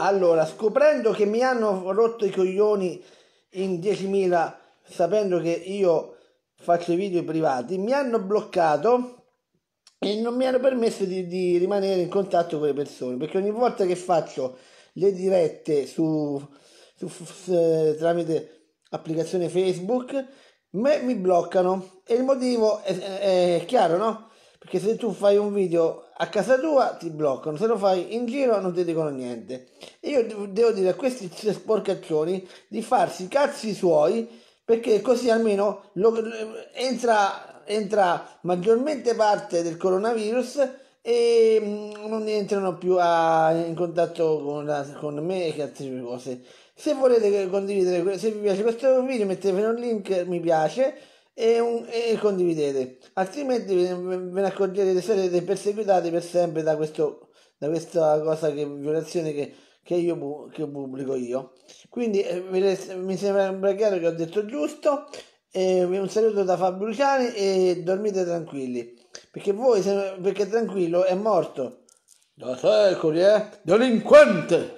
Allora, scoprendo che mi hanno rotto i coglioni in 10.000, sapendo che io faccio i video privati, mi hanno bloccato e non mi hanno permesso di, di rimanere in contatto con le persone, perché ogni volta che faccio le dirette su, su, su tramite applicazione Facebook, me, mi bloccano e il motivo è, è, è chiaro, no? Perché se tu fai un video a casa tua ti bloccano, se lo fai in giro non ti dicono niente. E io devo dire a questi sporcaccioni di farsi i cazzi suoi perché così almeno lo, entra, entra maggiormente parte del coronavirus e mm, non entrano più a, in contatto con, la, con me e altre cose. Se volete condividere, se vi piace questo video, mettetemi un link mi piace e, un, e condividete, altrimenti ve, ve ne accorgerete sarete perseguitati per sempre da, questo, da questa cosa che violazione che, che io che pubblico io. Quindi eh, mi sembra chiaro che ho detto giusto. Eh, un saluto da Fabio Luciani e dormite tranquilli perché voi perché tranquillo è morto da secoli eh delinquente